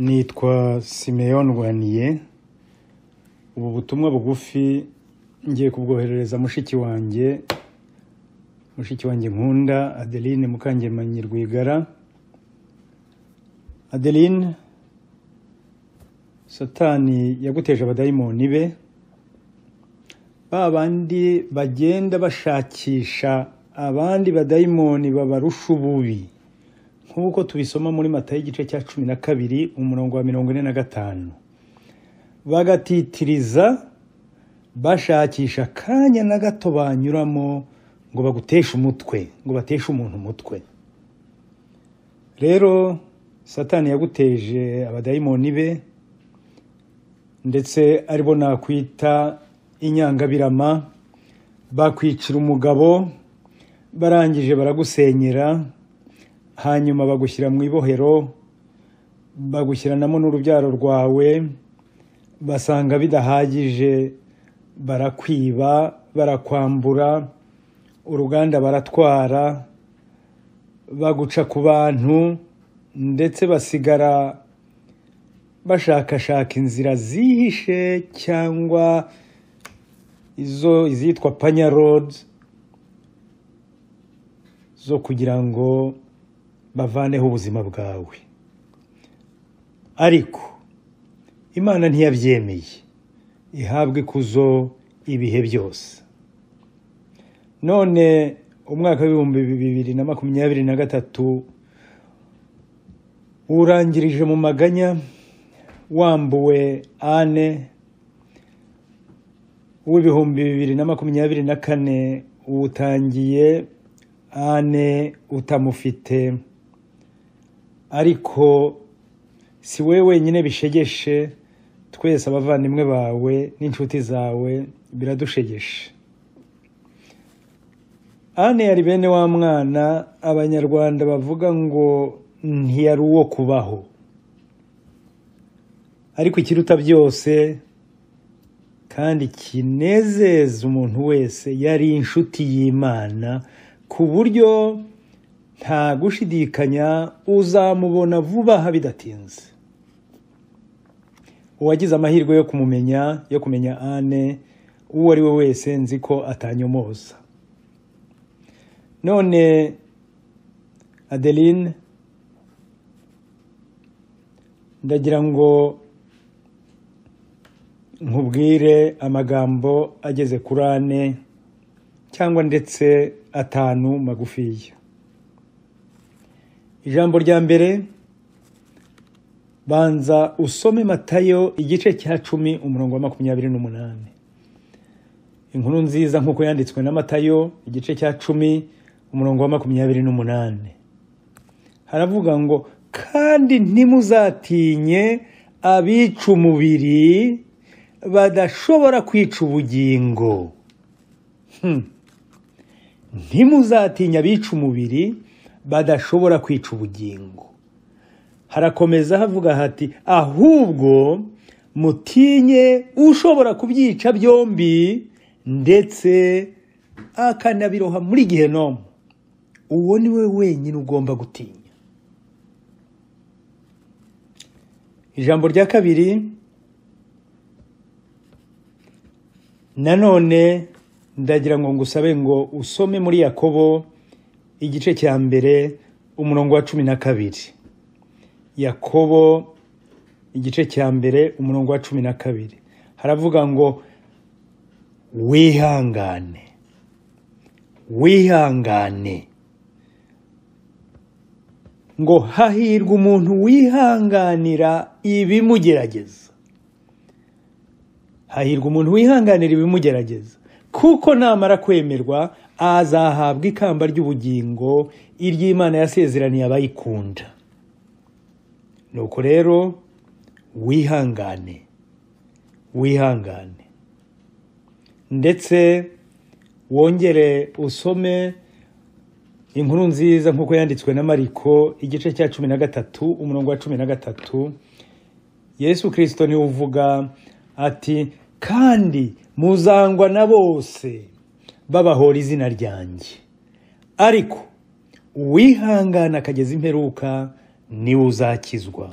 nitwa simeyoni waniye ubu butumwa bugufi ngiye kubwoherereza mushiki wanjye mushiki wanjye nkunda adeline mukangemanyi rwigara adeline satani yaguteje abadayimoni be ba bandi bagenda bashakisha abandi badayimoni babarusha ububi nk'uko tubisoma muri mata y'igice cya cumi na kabiri umurongo wa mirongo ine na gatanu bagatitiriza bashakisha akanya na gato banyuramo ngo baguteshe umutwe ngo bateshe umuntu umutwe rero satani yaguteje abadayimoni be ndetse aribo nakwita inyangabirama bakwicira umugabo barangije baragusenyera hanyuma bagushyira mu ibohero bagushyiranamo n'urubyaro rwawe basanga bidahagije barakwiba barakwambura uruganda baratwara baguca ku bantu ndetse basigara bashakashaka inzira zihishe cyangwa izo izitwa panya road zo kugira ngo bavaneho ubuzima bwawe ariko imana ntiyabyemeye ihabwa ikuzo ibihe byose none umwaka w'ibihumbi bibiri na makumyabiri na gatatu urangirije mu maganya wambuwe ane w'ibihumbi bibiri na makumyabiri na kane uwutangiye ane utamufite ariko si wowe wenyine bishegeshe twese abavandimwe bawe n'inshuti zawe biradushegeshe ane yari bene wa mwana abanyarwanda bavuga ngo ntiyari uwo kubaho ariko ikiruta byose kandi kinezeza umuntu wese yari inshuti y'imana ku buryo nta gushidikanya uzamubona vuba aha bidatinze uwagize amahirwe yo kumumenya yo kumenya ane uwo ari we wese nzi ko atanyomoza none adeline ndagira ngo nkubwire amagambo ageze kuri ane cyangwa ndetse atanu magufiya ijambo rya mbere banza usome matayo igice cya cumi umurongo wa makumyabiri n'umunani inkuru nziza nk'uko yanditswe na matayo igice cya cumi umurongo wa makumyabiri n'umunani haravuga ngo kandi ntimuzatinye abica umubiri badashobora kwica ubugingo hmm. ntimuzatinya abica umubiri badashobora kwica ubugingo harakomeza havuga hati ahubwo mutinye ushobora kubyica byombi ndetse akanabiroha muri gihe nomu uwo ni we wenyine ugomba gutinya ijambo rya kabiri nanone ndagira ngo ngusabe ngo usome muri yakobo igice cya mbere umurongo wa cumi na kabiri yakobo igice cya mbere umurongo wa cumi na kabiri haravuga ngo wihangane wihangane ngo hahirwa umuntu wihanganira ibimugerageza hahirwa umuntu wihanganira ibimugerageza kuko namara kwemerwa azahabwa ikamba ry'ubugingo iry'imana yasezeraniye abayikunda nuko rero wihangane wihangane ndetse wongere usome inkuru nziza nk'uko yanditswe na mariko igice cya cumi na gatatu umurongo wa cumi na gatatu yesu kirisito niwe uvuga ati kandi muzangwa na bose babahora izina ryanjye ariko uwihangana akageza imperuka niwe uzakizwa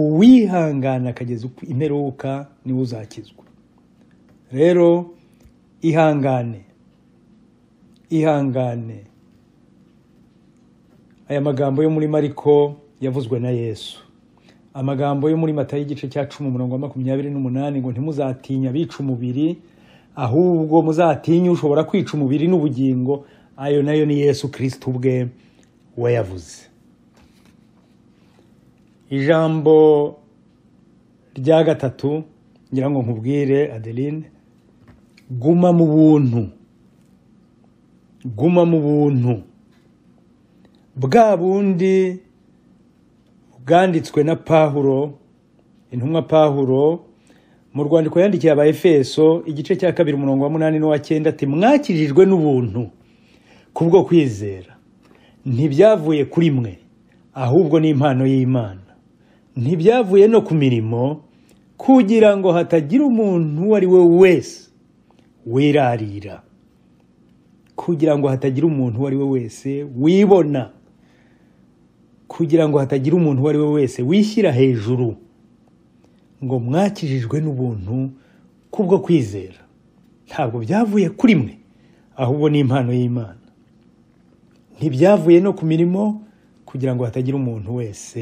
uwihangana akageza imperuka niwe uzakizwa rero ihangane ihangane aya magambo yo muri mariko yavuzwe na yesu amagambo yo muri mata igice cya cumi umurongo wa makumyabiri n'umunani ngo ntimuzatinya abica umubiri ahubwo muzatinye ushobora kwica umubiri n'ubugingo ayo nayo ni yesu kirisiti ubwe wayavuze yavuze ijambo rya gatatu ngira ngo nkubwire adeline guma mu buntu guma mu buntu bwa bundi bwanditswe na pahuro intumwa pahuro mu rwandiko yandikiye aba efeso igice cya kabiri umurongo wa munani n'uwa cyenda ati mwakirijwe n'ubuntu kubwo kwizera ntibyavuye kuri mwe ahubwo ni impano y'imana ntibyavuye no ku mirimo kugira ngo hatagira umuntu uwo ari we wese wirarira kugira ngo hatagira umuntu uwo ari we wese wibona kugira ngo hatagira umuntu uwo ari we wese wishyira hejuru ngo mwakijijwe n'ubuntu kubwo kwizera ntabwo byavuye kuri mwe ahubwo ni impano y'imana ntibyavuye no ku mirimo kugira ngo hatagira umuntu wese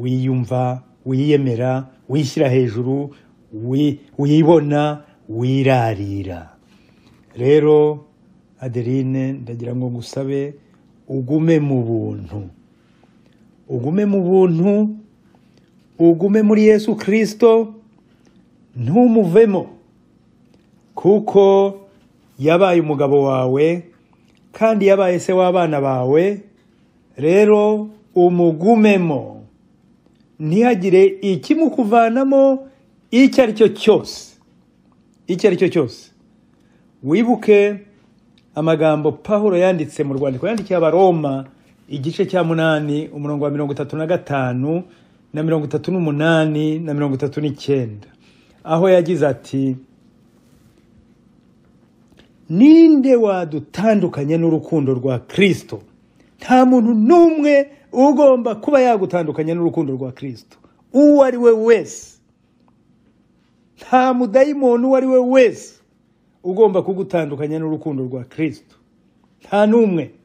wiyumva wiyemera wishyira hejuru wibona wirarira rero adeline ndagira ngo ngusabe ugume mu buntu ugume mu buntu ugume muri yesu kirisito ntumuvemo kuko yabaye umugabo wawe kandi yabaye se w'abana bawe rero umugumemo ntihagire ikimukuvanamo icyo ari cyo cyose icyo ari cyo cyose wibuke amagambo pahuro yanditse mu rwandiko yandikiye abaroma igice cya munani umurongo wa mirongo itatu na gatanu na mirongo itatu n'umunani na mirongo itatu n'icyenda aho yagize ati ninde wadutandukanya n'urukundo rwa kirisito nta muntu n'umwe ugomba kuba yagutandukanya n'urukundo rwa kirisito uwo ari we wese nta mudayimoni uwo ari we wese ugomba kugutandukanya n'urukundo rwa kirisito nta n'umwe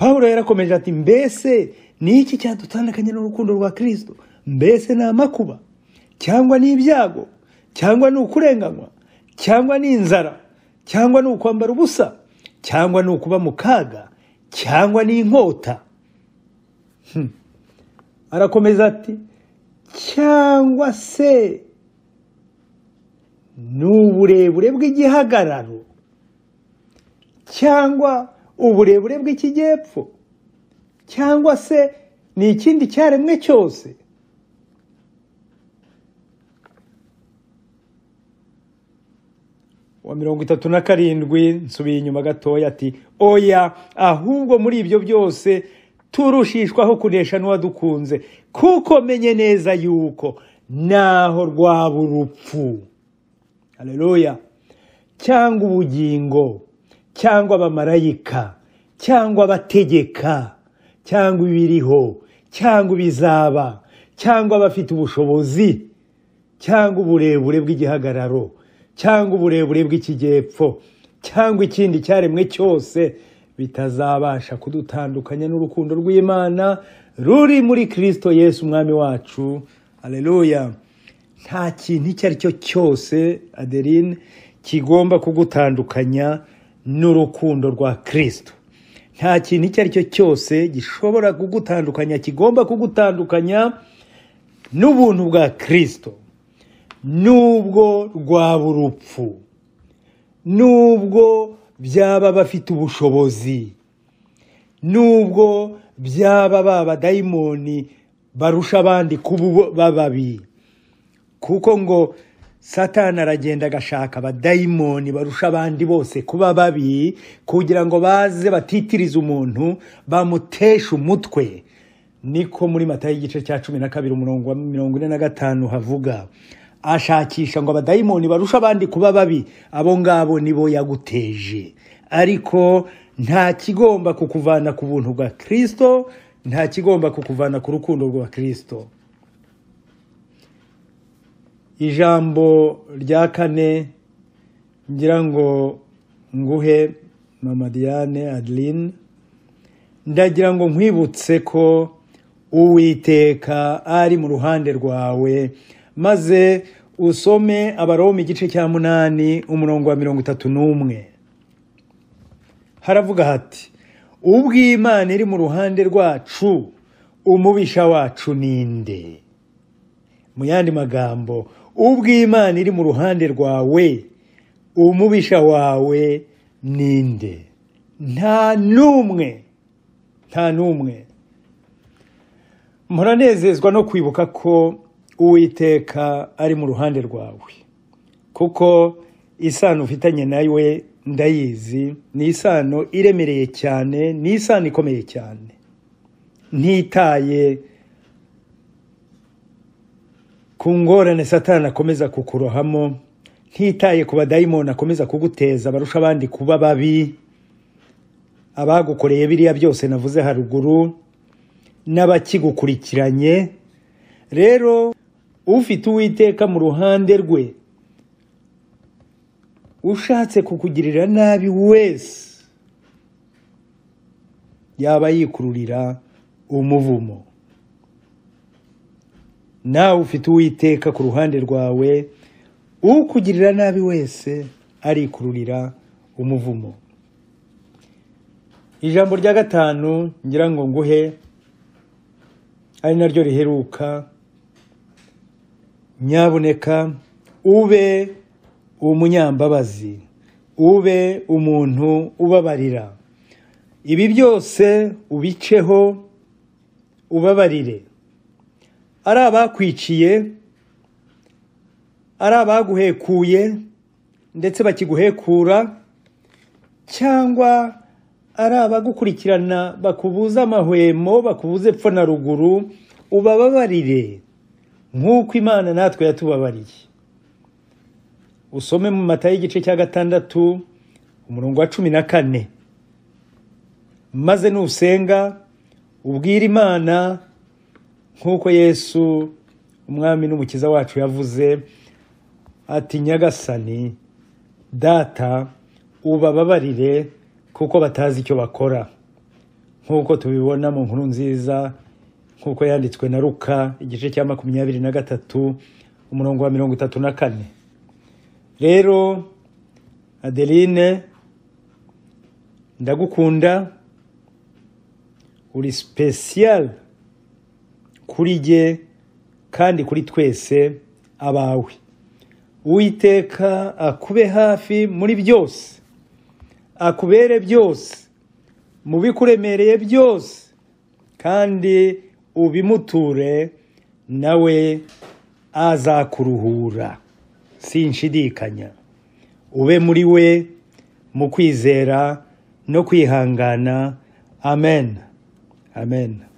paul yarakomeje hmm. ati mbese ni iki cyadutandukanye n'urukundo rwa kirisito mbese ni amakuba cyangwa ni ibyago cyangwa ni ukurenganywa cyangwa ni inzara cyangwa ni ukwambara ubusa cyangwa ni ukuba mu kaga cyangwa ni inkota arakomeza ati cyangwa se ni uburebure bw'igihagararo cyangwa uburebure bw'ikijyepfo cyangwa se ni ikindi cyaremwe cyose wa mirongo itatu na karindwi nsubiye inyuma gatoya ati oya ahubwo muri ibyo byose turushishwaho kunesha n'uwadukunze kuko menye neza yuko naho rwaba urupfu hareruya cyangwa ubugingo cyangwa abamarayika cyangwa abategeka cyangwa ibiriho cyangwa ibizaba cyangwa abafite ubushobozi cyangwa uburebure bw'igihagararo cyangwa uburebure bw'ikigepfo cyangwa ikindi cyaremwe cyose bitazabasha kudutandukanya n'urukundo rw'imana ruri muri kirisito yesu umwami wacu aleluya nta kintu icyo ari cyo cyose aderine kigomba kugutandukanya n'urukundo rwa kirisito nta kintu icyo ari cyo cyose gishobora kugutandukanya kigomba kugutandukanya n'ubuntu bwa kirisito n'ubwo rwaba urupfu n'ubwo byaba bafite ubushobozi n'ubwo byaba babadayimoni barusha abandi kuba babi kuko ngo satana aragenda agashaka abadayimoni barusha abandi bose kuba babi kugira ngo baze batitirize umuntu bamuteshe umutwe niko muri mata y'igice cya cumi na kabiri umurongo wa mirongo ine na gatanu havuga ashakisha ngo abadayimoni barusha abandi kuba babi abo ngabo nibo yaguteje ariko nta kigomba kukuvana ku buntu bwa kirisito nta kigomba kukuvana ku rukundo rwa kirisito ijambo rya kane ngira ngo nguhe mama diane adeline ndagira ngo nkwibutse ko uwiteka ari mu ruhande rwawe maze usome abaroma igice cya munani umurongo wa mirongo itatu n'umwe haravuga hati ubw'imana iri mu ruhande rwacu umubisha wacu ninde mu yandi magambo ubw'imana iri mu ruhande rwawe umubisha wawe ninde nta n'umwe nta n'umwe muranezezwa no kwibuka ko uwiteka ari mu ruhande rwawe kuko isano ufitanye nawe ndayizi ni isano iremereye cyane ni isano ikomeye cyane ntitaye ku ngorane satana akomeza kukurohamo ntitaye ku badayimoni akomeza kuguteza barusha abandi kuba babi abagukoreye biriya byose navuze haruguru n'abakigukurikiranye rero ufite uwiteka mu ruhande rwe ushatse kukugirira nabi wese yaba yikururira umuvumo nawe ufite uwiteka ku ruhande rwawe ukugirira nabi wese arikururira umuvumo ijambo rya gatanu ngira ngo nguhe ari naryo riheruka nyaboneka ube umunyambabazi ube umuntu ubabarira ibi byose ubiceho ubabarire ari abakwiciye ari abaguhekuye ndetse bakiguhekura cyangwa ari abagukurikirana bakubuza amahwemo bakubuze epfo na ruguru ubababarire nk'uko imana natwe yatubabariye usome mu mata y'igice cya gatandatu umurongo wa cumi na kane maze nusenga ubwira imana nk'uko yesu umwami n'umukiza wacu yavuze ati nyagasani data ubababarire kuko batazi icyo bakora nk'uko tubibona mu nkuru nziza nk'uko yanditswe na ruka igice cya makumyabiri na gatatu umurongo wa mirongo itatu na kane rero adeline ndagukunda uri sipesiyare kuri jye kandi kuri twese abawe uwiteka akube hafi muri byose akubere byose mu bikuremereye byose kandi ubimuture nawe azakuruhura sinshidikanya ube muri we mu kwizera no kwihangana amen amen